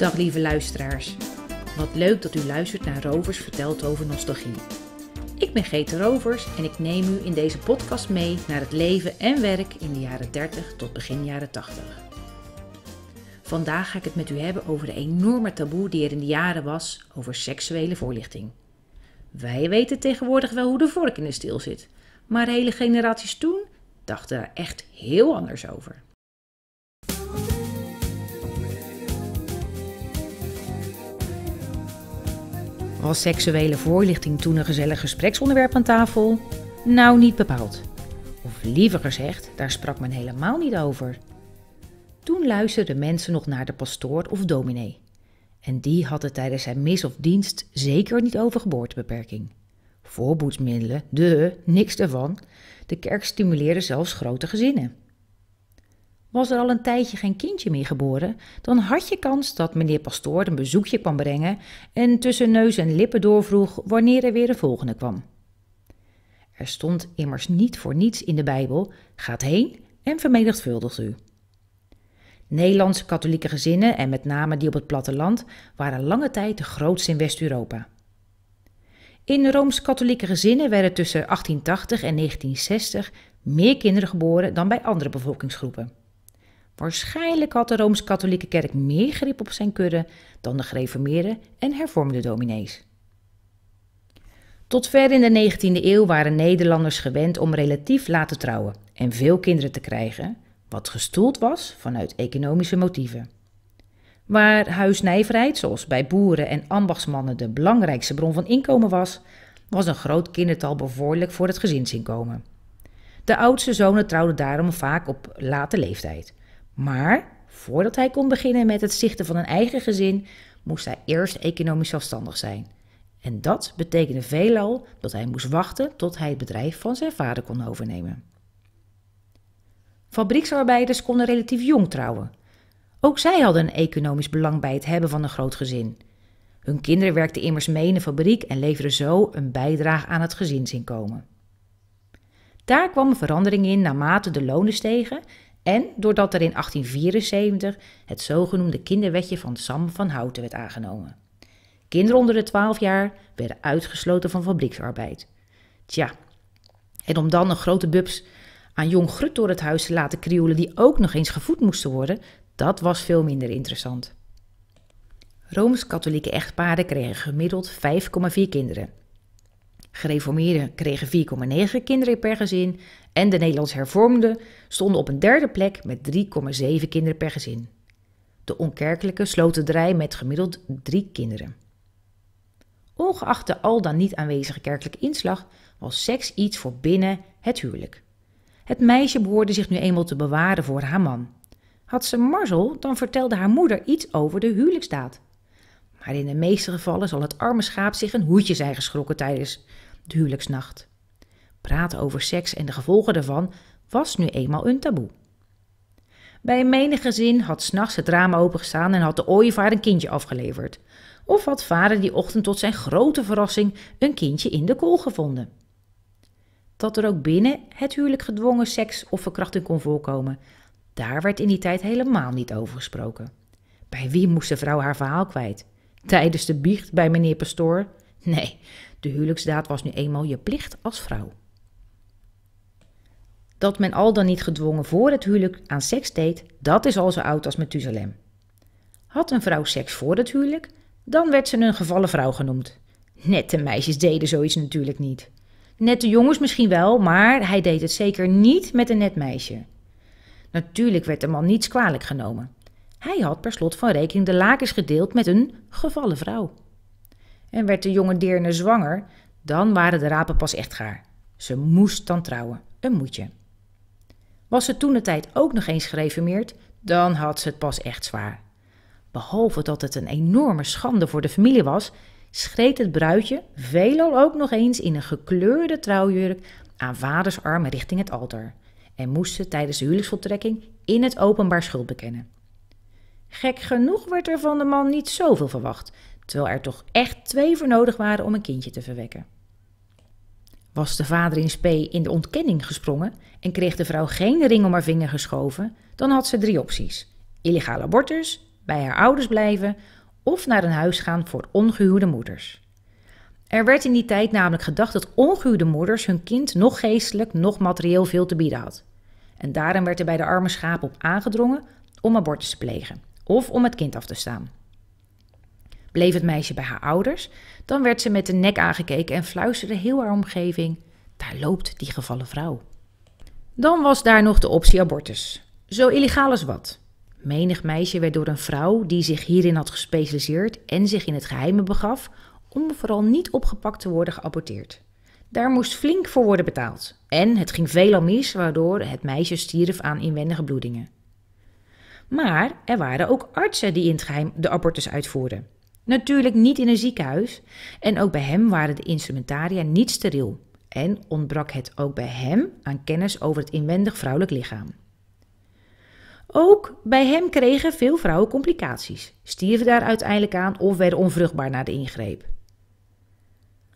Dag lieve luisteraars. Wat leuk dat u luistert naar Rovers vertelt over nostalgie. Ik ben Geet Rovers en ik neem u in deze podcast mee naar het leven en werk in de jaren 30 tot begin jaren 80. Vandaag ga ik het met u hebben over de enorme taboe die er in de jaren was over seksuele voorlichting. Wij weten tegenwoordig wel hoe de vork in de steel zit, maar hele generaties toen dachten er echt heel anders over. Was seksuele voorlichting toen een gezellig gespreksonderwerp aan tafel? Nou, niet bepaald. Of liever gezegd, daar sprak men helemaal niet over. Toen luisterden mensen nog naar de pastoor of dominee. En die had het tijdens zijn mis of dienst zeker niet over geboortebeperking. Voorboedsmiddelen, de, niks ervan. De kerk stimuleerde zelfs grote gezinnen. Was er al een tijdje geen kindje meer geboren, dan had je kans dat meneer Pastoor een bezoekje kwam brengen en tussen neus en lippen doorvroeg wanneer er weer een volgende kwam. Er stond immers niet voor niets in de Bijbel: gaat heen en vermenigvuldigt u. Nederlandse katholieke gezinnen, en met name die op het platteland, waren lange tijd de grootste in West-Europa. In rooms-katholieke gezinnen werden tussen 1880 en 1960 meer kinderen geboren dan bij andere bevolkingsgroepen. Waarschijnlijk had de Rooms-Katholieke Kerk meer grip op zijn kudde dan de gereformeerde en hervormde dominees. Tot ver in de 19e eeuw waren Nederlanders gewend om relatief laat te trouwen en veel kinderen te krijgen, wat gestoeld was vanuit economische motieven. Waar huisnijverheid, zoals bij boeren en ambachtsmannen, de belangrijkste bron van inkomen was, was een groot kindertal bevorderlijk voor het gezinsinkomen. De oudste zonen trouwden daarom vaak op late leeftijd, maar voordat hij kon beginnen met het zichten van een eigen gezin, moest hij eerst economisch zelfstandig zijn. En dat betekende veelal dat hij moest wachten tot hij het bedrijf van zijn vader kon overnemen. Fabrieksarbeiders konden relatief jong trouwen. Ook zij hadden een economisch belang bij het hebben van een groot gezin. Hun kinderen werkten immers mee in de fabriek en leverden zo een bijdrage aan het gezinsinkomen. Daar kwam een verandering in naarmate de lonen stegen en doordat er in 1874 het zogenoemde kinderwetje van Sam van Houten werd aangenomen. Kinderen onder de 12 jaar werden uitgesloten van fabrieksarbeid. Tja, en om dan een grote bubs aan jong grut door het huis te laten krioelen die ook nog eens gevoed moesten worden, dat was veel minder interessant. Rooms-katholieke echtparen kregen gemiddeld 5,4 kinderen Gereformeerden kregen 4,9 kinderen per gezin en de Nederlands hervormden stonden op een derde plek met 3,7 kinderen per gezin. De onkerkelijke sloten de rij met gemiddeld 3 kinderen. Ongeacht de al dan niet aanwezige kerkelijke inslag was seks iets voor binnen het huwelijk. Het meisje behoorde zich nu eenmaal te bewaren voor haar man. Had ze marzel, dan vertelde haar moeder iets over de huwelijksdaad. Maar in de meeste gevallen zal het arme schaap zich een hoedje zijn geschrokken tijdens de huwelijksnacht. Praten over seks en de gevolgen daarvan was nu eenmaal een taboe. Bij menig gezin had s'nachts het raam opengestaan en had de ooievaar een kindje afgeleverd. Of had vader die ochtend tot zijn grote verrassing een kindje in de kool gevonden. Dat er ook binnen het huwelijk gedwongen seks of verkrachting kon voorkomen, daar werd in die tijd helemaal niet over gesproken. Bij wie moest de vrouw haar verhaal kwijt? Tijdens de biecht bij meneer Pastoor? Nee, de huwelijksdaad was nu eenmaal je plicht als vrouw. Dat men al dan niet gedwongen voor het huwelijk aan seks deed, dat is al zo oud als Methuselem. Had een vrouw seks voor het huwelijk, dan werd ze een gevallen vrouw genoemd. Nette meisjes deden zoiets natuurlijk niet. Nette jongens misschien wel, maar hij deed het zeker niet met een net meisje. Natuurlijk werd de man niets kwalijk genomen. Hij had per slot van rekening de lakens gedeeld met een gevallen vrouw en werd de jonge deerne zwanger, dan waren de rapen pas echt gaar. Ze moest dan trouwen, een moetje. Was ze toen de tijd ook nog eens gereformeerd, dan had ze het pas echt zwaar. Behalve dat het een enorme schande voor de familie was, schreed het bruidje veelal ook nog eens in een gekleurde trouwjurk aan vaders arm richting het altaar en moest ze tijdens de huwelijksvoltrekking in het openbaar schuld bekennen. Gek genoeg werd er van de man niet zoveel verwacht, terwijl er toch echt twee voor nodig waren om een kindje te verwekken. Was de vader in spe in de ontkenning gesprongen en kreeg de vrouw geen ring om haar vinger geschoven, dan had ze drie opties: illegale abortus, bij haar ouders blijven of naar een huis gaan voor ongehuwde moeders. Er werd in die tijd namelijk gedacht dat ongehuwde moeders hun kind nog geestelijk, nog materieel veel te bieden had. En daarom werd er bij de arme schapen op aangedrongen om abortus te plegen of om het kind af te staan. Bleef het meisje bij haar ouders, dan werd ze met de nek aangekeken en fluisterde heel haar omgeving: Daar loopt die gevallen vrouw. Dan was daar nog de optie abortus. Zo illegaal als wat. Menig meisje werd door een vrouw die zich hierin had gespecialiseerd en zich in het geheime begaf, om vooral niet opgepakt te worden geaborteerd. Daar moest flink voor worden betaald. En het ging veelal mis, waardoor het meisje stierf aan inwendige bloedingen. Maar er waren ook artsen die in het geheim de abortus uitvoerden. Natuurlijk niet in een ziekenhuis. En ook bij hem waren de instrumentaria niet steriel. En ontbrak het ook bij hem aan kennis over het inwendig vrouwelijk lichaam. Ook bij hem kregen veel vrouwen complicaties, stierven daar uiteindelijk aan of werden onvruchtbaar na de ingreep.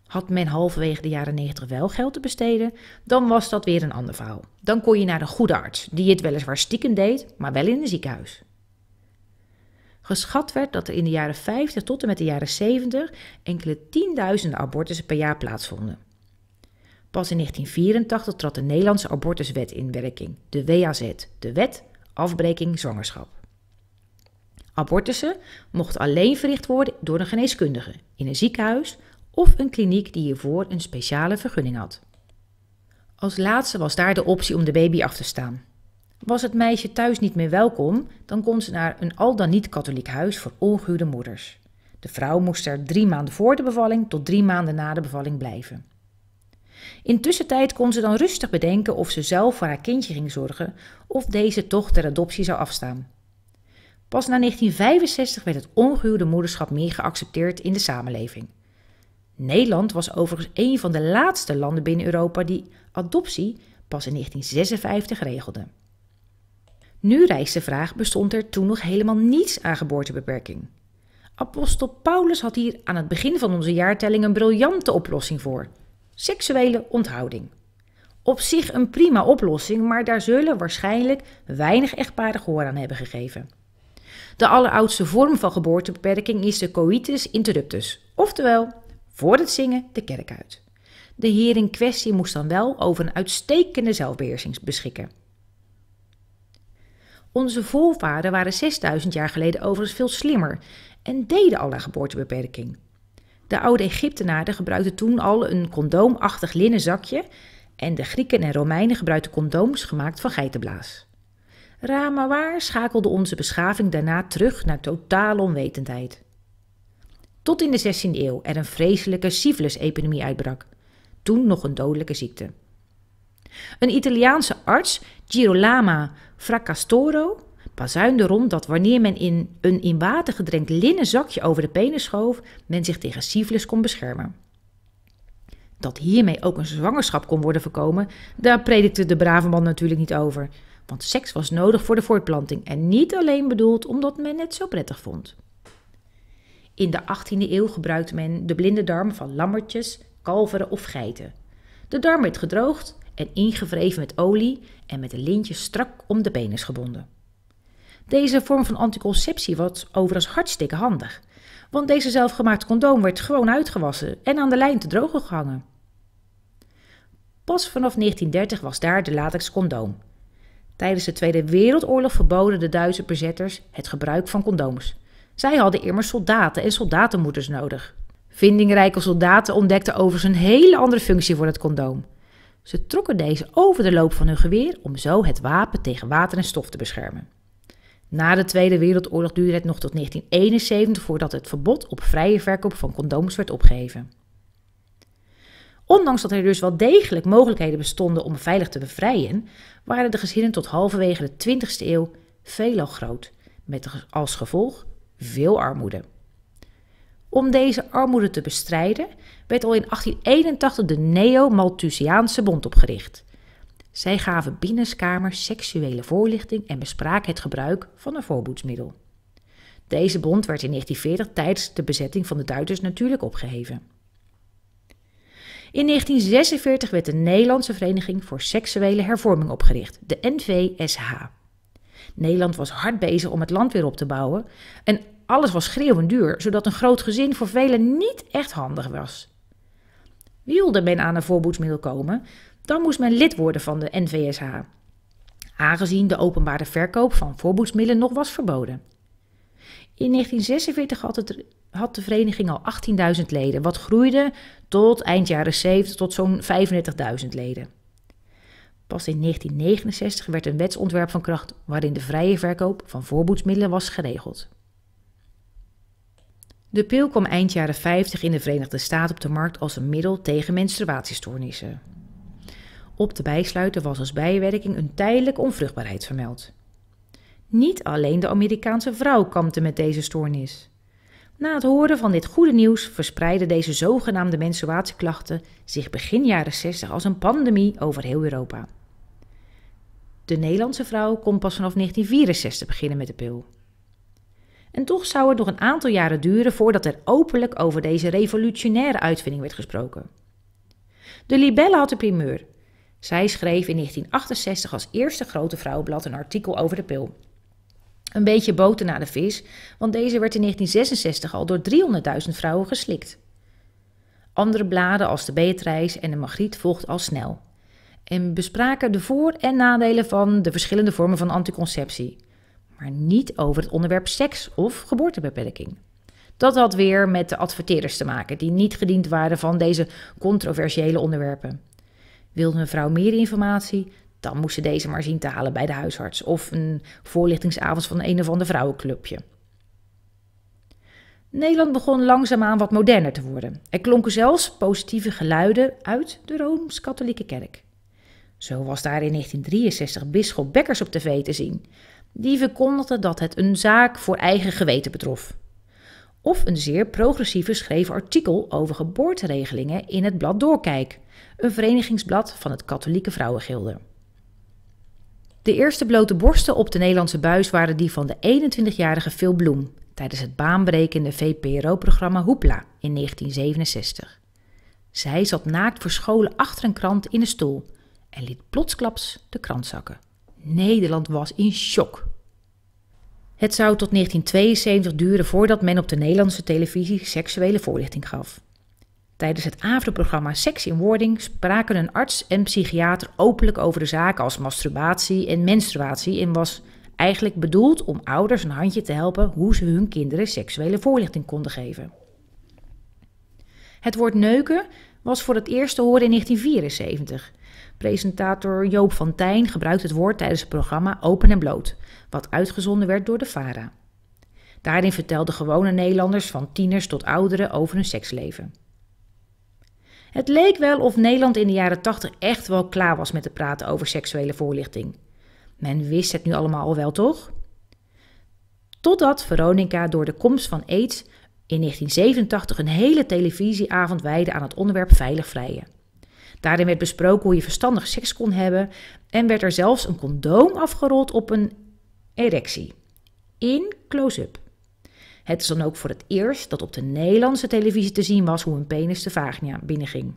Had men halverwege de jaren 90 wel geld te besteden, dan was dat weer een ander verhaal. Dan kon je naar een goede arts, die het weliswaar stiekem deed, maar wel in een ziekenhuis. Geschat werd dat er in de jaren 50 tot en met de jaren 70 enkele tienduizenden abortussen per jaar plaatsvonden. Pas in 1984 trad de Nederlandse abortuswet in werking, de WAZ, de Wet Afbreking Zwangerschap. Abortussen mochten alleen verricht worden door een geneeskundige in een ziekenhuis of een kliniek die hiervoor een speciale vergunning had. Als laatste was daar de optie om de baby af te staan. Was het meisje thuis niet meer welkom, dan kon ze naar een al dan niet katholiek huis voor ongehuwde moeders. De vrouw moest er drie maanden voor de bevalling tot drie maanden na de bevalling blijven. Intussen tijd kon ze dan rustig bedenken of ze zelf voor haar kindje ging zorgen of deze toch ter adoptie zou afstaan. Pas na 1965 werd het ongehuwde moederschap meer geaccepteerd in de samenleving. Nederland was overigens een van de laatste landen binnen Europa die adoptie pas in 1956 regelde. Nu rijst de vraag, bestond er toen nog helemaal niets aan geboortebeperking? Apostel Paulus had hier aan het begin van onze jaartelling een briljante oplossing voor: seksuele onthouding. Op zich een prima oplossing, maar daar zullen waarschijnlijk weinig echtparen gehoor aan hebben gegeven. De alleroudste vorm van geboortebeperking is de coitus interruptus, oftewel voor het zingen de kerk uit. De heer in kwestie moest dan wel over een uitstekende zelfbeheersing beschikken. Onze voorvaderen waren 6000 jaar geleden overigens veel slimmer en deden al aan geboortebeperking. De oude Egyptenaren gebruikten toen al een condoomachtig linnen zakje en de Grieken en Romeinen gebruikten condooms gemaakt van geitenblaas. Raar schakelde onze beschaving daarna terug naar totale onwetendheid. Tot in de 16e eeuw er een vreselijke syphilis uitbrak, toen nog een dodelijke ziekte. Een Italiaanse arts, Girolama Fracastoro, bazuinde rond dat wanneer men in een in water gedrenkt linnen zakje over de penis schoof, men zich tegen syfilis kon beschermen. Dat hiermee ook een zwangerschap kon worden voorkomen, daar predikte de brave man natuurlijk niet over. Want seks was nodig voor de voortplanting en niet alleen bedoeld omdat men het zo prettig vond. In de 18e eeuw gebruikte men de blinde darm van lammertjes, kalveren of geiten. De darm werd gedroogd en ingevreven met olie en met een lintje strak om de penis gebonden. Deze vorm van anticonceptie was overigens hartstikke handig, want deze zelfgemaakte condoom werd gewoon uitgewassen en aan de lijn te drogen gehangen. Pas vanaf 1930 was daar de latex condoom. Tijdens de Tweede Wereldoorlog verboden de Duitse bezetters het gebruik van condooms. Zij hadden immers soldaten en soldatenmoeders nodig. Vindingrijke soldaten ontdekten overigens een hele andere functie voor het condoom. Ze trokken deze over de loop van hun geweer om zo het wapen tegen water en stof te beschermen. Na de Tweede Wereldoorlog duurde het nog tot 1971 voordat het verbod op vrije verkoop van condooms werd opgeheven. Ondanks dat er dus wel degelijk mogelijkheden bestonden om veilig te bevrijden, waren de gezinnen tot halverwege de 20e eeuw veelal groot, met als gevolg veel armoede. Om deze armoede te bestrijden werd al in 1881 de Neo-Malthusiaanse Bond opgericht. Zij gaven binnenskamers seksuele voorlichting en bespraken het gebruik van een voorboedsmiddel. Deze bond werd in 1940 tijdens de bezetting van de Duitsers natuurlijk opgeheven. In 1946 werd de Nederlandse Vereniging voor Seksuele Hervorming opgericht, de NVSH. Nederland was hard bezig om het land weer op te bouwen en alles was schreeuwend duur, zodat een groot gezin voor velen niet echt handig was. Wilde men aan een voorboedsmiddel komen, dan moest men lid worden van de NVSH, aangezien de openbare verkoop van voorboedsmiddelen nog was verboden. In 1946 had, het, had de vereniging al 18.000 leden, wat groeide tot eind jaren 70 tot zo'n 35.000 leden. Pas in 1969 werd een wetsontwerp van kracht waarin de vrije verkoop van voorboedsmiddelen was geregeld. De pil kwam eind jaren 50 in de Verenigde Staten op de markt als een middel tegen menstruatiestoornissen. Op de bijsluiter was als bijwerking een tijdelijke onvruchtbaarheid vermeld. Niet alleen de Amerikaanse vrouw kampte met deze stoornis. Na het horen van dit goede nieuws verspreidden deze zogenaamde menstruatieklachten zich begin jaren 60 als een pandemie over heel Europa. De Nederlandse vrouw kon pas vanaf 1964 beginnen met de pil. En toch zou het nog een aantal jaren duren voordat er openlijk over deze revolutionaire uitvinding werd gesproken. De Libelle had de primeur. Zij schreef in 1968 als eerste grote vrouwenblad een artikel over de pil. Een beetje boter naar de vis, want deze werd in 1966 al door 300.000 vrouwen geslikt. Andere bladen als de Beatrice en de Magriet volgden al snel en bespraken de voor- en nadelen van de verschillende vormen van anticonceptie maar niet over het onderwerp seks of geboortebeperking. Dat had weer met de adverteerders te maken, die niet gediend waren van deze controversiële onderwerpen. Wilde een vrouw meer informatie? Dan moest ze deze maar zien te halen bij de huisarts of een voorlichtingsavond van een of ander vrouwenclubje. Nederland begon langzaamaan wat moderner te worden. Er klonken zelfs positieve geluiden uit de Rooms-Katholieke Kerk. Zo was daar in 1963 bisschop Bekkers op tv te zien. Die verkondigde dat het een zaak voor eigen geweten betrof. Of een zeer progressief geschreven artikel over geboorteregelingen in het blad Doorkijk, een verenigingsblad van het Katholieke Vrouwengilde. De eerste blote borsten op de Nederlandse buis waren die van de 21-jarige Phil Bloem tijdens het baanbrekende VPRO-programma Hoepla in 1967. Zij zat naakt verscholen achter een krant in een stoel en liet plotsklaps de krant zakken. Nederland was in shock. Het zou tot 1972 duren voordat men op de Nederlandse televisie seksuele voorlichting gaf. Tijdens het avondprogramma Seks in Wording spraken een arts en psychiater openlijk over de zaken als masturbatie en menstruatie en was eigenlijk bedoeld om ouders een handje te helpen hoe ze hun kinderen seksuele voorlichting konden geven. Het woord neuken was voor het eerst te horen in 1974. Presentator Joop van Tijn gebruikt het woord tijdens het programma Open en Bloot, wat uitgezonden werd door de VARA. Daarin vertelden gewone Nederlanders van tieners tot ouderen over hun seksleven. Het leek wel of Nederland in de jaren 80 echt wel klaar was met te praten over seksuele voorlichting. Men wist het nu allemaal al wel, toch? Totdat Veronica door de komst van AIDS in 1987 een hele televisieavond wijde aan het onderwerp veilig vrijen. Daarin werd besproken hoe je verstandig seks kon hebben en werd er zelfs een condoom afgerold op een erectie. In close-up. Het is dan ook voor het eerst dat op de Nederlandse televisie te zien was hoe een penis de vagina binnenging.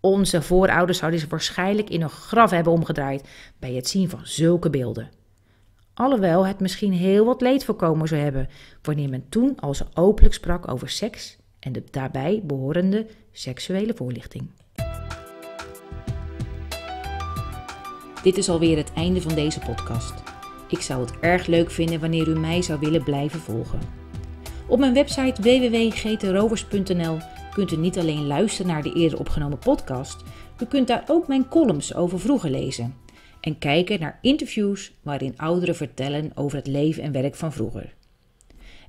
Onze voorouders zouden ze waarschijnlijk in een graf hebben omgedraaid bij het zien van zulke beelden. Alhoewel het misschien heel wat leed voorkomen zou hebben wanneer men toen al zo openlijk sprak over seks en de daarbij behorende seksuele voorlichting. Dit is alweer het einde van deze podcast. Ik zou het erg leuk vinden wanneer u mij zou willen blijven volgen. Op mijn website www.geterovers.nl kunt u niet alleen luisteren naar de eerder opgenomen podcast, u kunt daar ook mijn columns over vroeger lezen en kijken naar interviews waarin ouderen vertellen over het leven en werk van vroeger.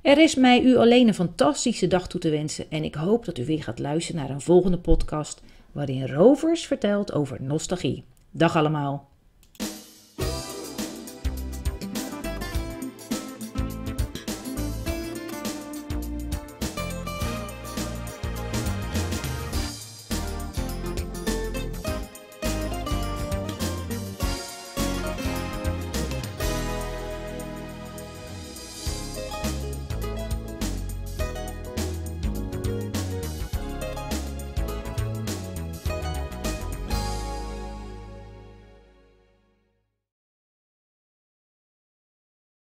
Er is mij u alleen een fantastische dag toe te wensen en ik hoop dat u weer gaat luisteren naar een volgende podcast waarin Rovers vertelt over nostalgie. Dag allemaal!